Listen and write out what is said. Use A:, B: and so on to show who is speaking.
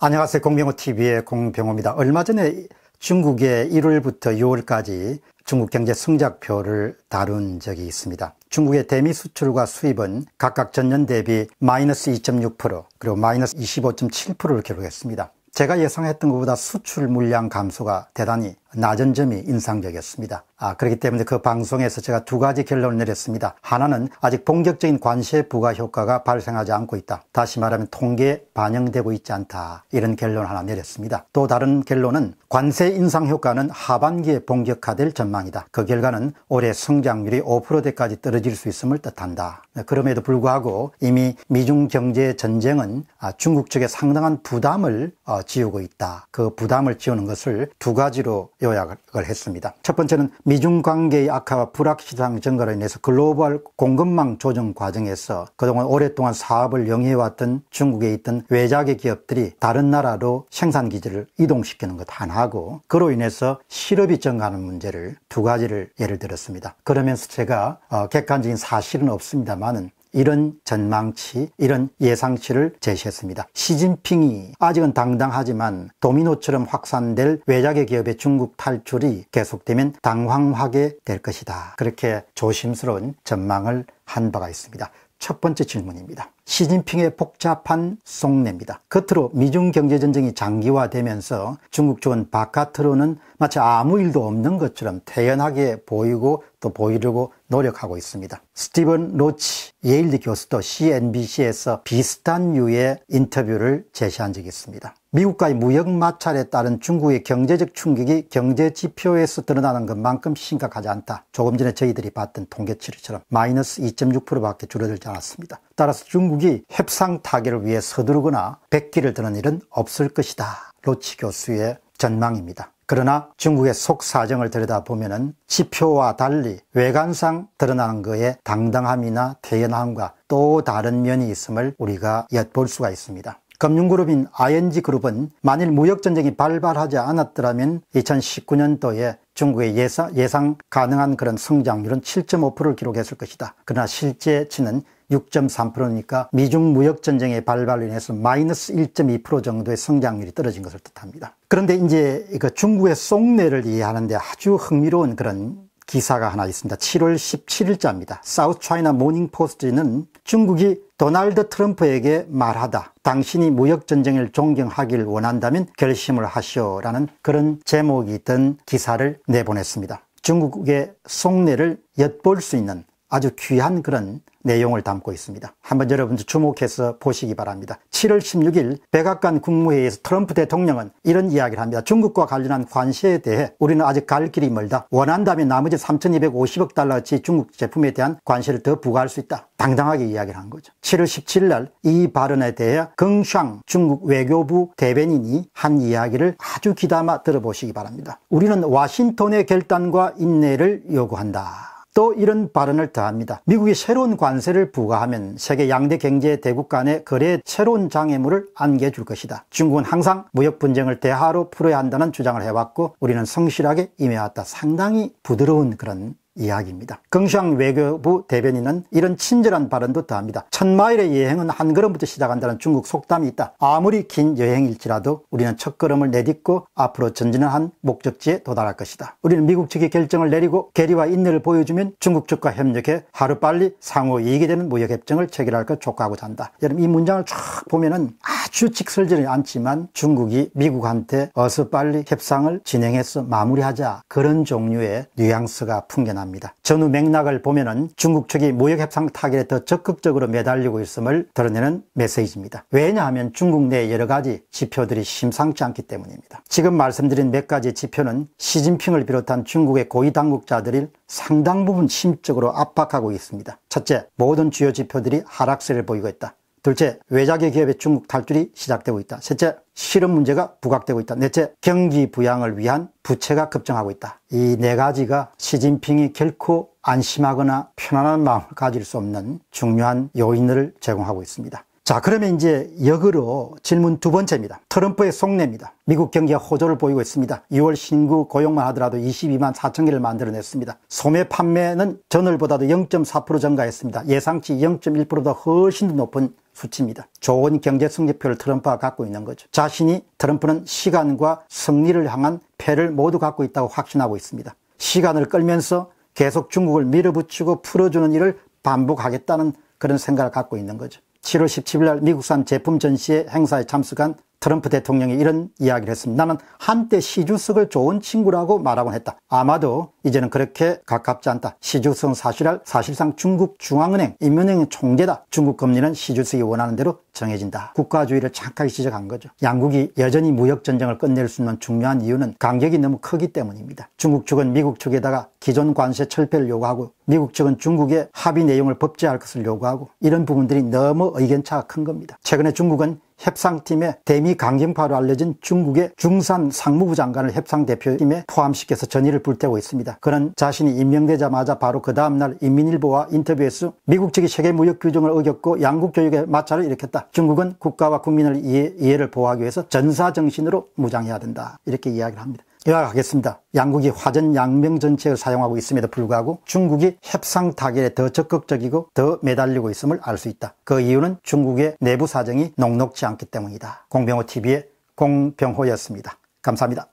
A: 안녕하세요. 공병호TV의 공병호입니다. 얼마 전에 중국의 1월부터 6월까지 중국 경제 성장표를 다룬 적이 있습니다. 중국의 대미 수출과 수입은 각각 전년 대비 마이너스 2.6% 그리고 마이너스 25.7%를 기록했습니다. 제가 예상했던 것보다 수출 물량 감소가 대단히 낮은 점이 인상적이었습니다. 아, 그렇기 때문에 그 방송에서 제가 두 가지 결론을 내렸습니다. 하나는 아직 본격적인 관세 부과 효과가 발생하지 않고 있다. 다시 말하면 통계에 반영되고 있지 않다. 이런 결론 하나 내렸습니다. 또 다른 결론은 관세 인상 효과는 하반기에 본격화될 전망이다. 그 결과는 올해 성장률이 5%대까지 떨어질 수 있음을 뜻한다. 네, 그럼에도 불구하고 이미 미중 경제 전쟁은 아, 중국 측에 상당한 부담을 어, 지우고 있다. 그 부담을 지우는 것을 두 가지로 요약을 했습니다. 첫 번째는 미중 관계의 악화와 불확실한 증가로 인해서 글로벌 공급망 조정 과정에서 그동안 오랫동안 사업을 영위해왔던 중국에 있던 외자계 기업들이 다른 나라로 생산 기지를 이동시키는 것하나고 그로 인해서 실업이 증가하는 문제를 두 가지를 예를 들었습니다. 그러면서 제가 어, 객관적인 사실은 없습니다만은 이런 전망치, 이런 예상치를 제시했습니다. 시진핑이 아직은 당당하지만 도미노처럼 확산될 외자계 기업의 중국 탈출이 계속되면 당황하게 될 것이다. 그렇게 조심스러운 전망을 한 바가 있습니다. 첫 번째 질문입니다. 시진핑의 복잡한 속내입니다. 겉으로 미중 경제전쟁이 장기화되면서 중국 쪽은 바깥으로는 마치 아무 일도 없는 것처럼 태연하게 보이고 또 보이려고 노력하고 있습니다. 스티븐 로치 예일드 교수도 CNBC에서 비슷한 유의 인터뷰를 제시한 적이 있습니다. 미국과의 무역 마찰에 따른 중국의 경제적 충격이 경제 지표에서 드러나는 것만큼 심각하지 않다. 조금 전에 저희들이 봤던 통계치처럼 마이너스 2.6%밖에 줄어들지 않았습니다. 따라서 중국이 협상 타결을 위해 서두르거나 백기를 드는 일은 없을 것이다. 로치 교수의 전망입니다. 그러나 중국의 속 사정을 들여다보면 지표와 달리 외관상 드러나는 것에 당당함이나 대연함과또 다른 면이 있음을 우리가 엿볼 수가 있습니다. 금융그룹인 ING그룹은 만일 무역전쟁이 발발하지 않았더라면 2019년도에 중국의 예사, 예상 가능한 그런 성장률은 7.5%를 기록했을 것이다. 그러나 실제치는 6.3%니까 미중 무역 전쟁의 발발로 인해서 마이너스 1.2% 정도의 성장률이 떨어진 것을 뜻합니다. 그런데 이제 그 중국의 속내를 이해하는데 아주 흥미로운 그런 기사가 하나 있습니다. 7월 17일자입니다. 사우스 차이나 모닝 포스트는 중국이 도널드 트럼프에게 말하다. 당신이 무역전쟁을 존경하길 원한다면 결심을 하시오라는 그런 제목이 든 기사를 내보냈습니다. 중국의 속내를 엿볼 수 있는 아주 귀한 그런 내용을 담고 있습니다. 한번 여러분들 주목해서 보시기 바랍니다. 7월 16일 백악관 국무회의에서 트럼프 대통령은 이런 이야기를 합니다. 중국과 관련한 관세에 대해 우리는 아직 갈 길이 멀다. 원한다면 나머지 3,250억 달러치 중국 제품에 대한 관세를 더 부과할 수 있다. 당당하게 이야기를 한 거죠. 7월 17일 날 이 발언에 대해 긍샹 중국 외교부 대변인이 한 이야기를 아주 귀담아 들어보시기 바랍니다. 우리는 와싱턴의 결단과 인내를 요구한다. 또 이런 발언을 더합니다. 미국이 새로운 관세를 부과하면 세계 양대 경제 대국 간의 거래에 새로운 장애물을 안겨줄 것이다. 중국은 항상 무역 분쟁을 대화로 풀어야 한다는 주장을 해왔고 우리는 성실하게 임해왔다. 상당히 부드러운 그런 이야기입니다. 경샹 외교부 대변인은 이런 친절한 발언도 더합니다. 천마일의 여행은 한 걸음부터 시작한다는 중국 속담이 있다. 아무리 긴 여행일지라도 우리는 첫 걸음을 내딛고 앞으로 전진을 한 목적지에 도달할 것이다. 우리는 미국 측의 결정을 내리고 계리와 인내를 보여주면 중국 측과 협력해 하루빨리 상호 이익이 되는 무역협정을 체결할 것 촉구하고자 한다. 여러분 이 문장을 쫙 보면은 아주 직설적이 않지만 중국이 미국한테 어서 빨리 협상을 진행해서 마무리하자 그런 종류의 뉘앙스가 풍겨납니다. 합니다. 전후 맥락을 보면은 중국 측이 무역 협상 타결에 더 적극적으로 매달리고 있음을 드러내는 메시지입니다. 왜냐하면 중국 내 여러 가지 지표들이 심상치 않기 때문입니다. 지금 말씀드린 몇 가지 지표는 시진핑을 비롯한 중국의 고위 당국자들이 상당 부분 심적으로 압박하고 있습니다. 첫째, 모든 주요 지표들이 하락세를 보이고 있다. 둘째, 외자계 기업의 중국 탈출이 시작되고 있다. 셋째, 실업 문제가 부각되고 있다. 넷째, 경기 부양을 위한 부채가 급증하고 있다. 이 네 가지가 시진핑이 결코 안심하거나 편안한 마음을 가질 수 없는 중요한 요인을 제공하고 있습니다. 자 그러면 이제 역으로 질문 두 번째입니다. 트럼프의 속내입니다. 미국 경기가 호조를 보이고 있습니다. 6월 신규 고용만 하더라도 22만 4천 개를 만들어냈습니다. 소매 판매는 전월보다도 0.4% 증가했습니다. 예상치 0.1%보다 훨씬 높은 수치입니다. 좋은 경제 성적표를 트럼프가 갖고 있는 거죠. 자신이 트럼프는 시간과 승리를 향한 패를 모두 갖고 있다고 확신하고 있습니다. 시간을 끌면서 계속 중국을 밀어붙이고 풀어주는 일을 반복하겠다는 그런 생각을 갖고 있는 거죠. 7월 17일 날 미국산 제품 전시회 행사에 참석한 트럼프 대통령이 이런 이야기를 했습니다. 나는 한때 시주석을 좋은 친구라고 말하곤 했다. 아마도 이제는 그렇게 가깝지 않다. 시주성 사실할 사실상 중국 중앙은행 인민은의 총재다. 중국 금리는 시주석이 원하는 대로 정해진다. 국가주의를 착하게 시작한 거죠. 양국이 여전히 무역전쟁을 끝낼 수 있는 중요한 이유는 간격이 너무 크기 때문입니다. 중국 측은 미국 측에다가 기존 관세 철폐를 요구하고 미국 측은 중국의 합의 내용을 법제할 것을 요구하고 이런 부분들이 너무 의견차가 큰 겁니다. 최근에 중국은 협상팀에 대미 강경파로 알려진 중국의 중산 상무부 장관을 협상대표팀에 포함시켜서 전의를 불태우고 있습니다. 그는 자신이 임명되자마자 바로 그 다음날 인민일보와 인터뷰에서 미국 측이 세계 무역 규정을 어겼고 양국 교육의 마찰을 일으켰다. 중국은 국가와 국민을 이해, 이해를 보호하기 위해서 전사 정신으로 무장해야 된다. 이렇게 이야기를 합니다. 요약하겠습니다. 양국이 화전양명 전책을 사용하고 있음에도 불구하고 중국이 협상 타결에 더 적극적이고 더 매달리고 있음을 알 수 있다. 그 이유는 중국의 내부 사정이 녹록지 않기 때문이다. 공병호 TV의 공병호였습니다. 감사합니다.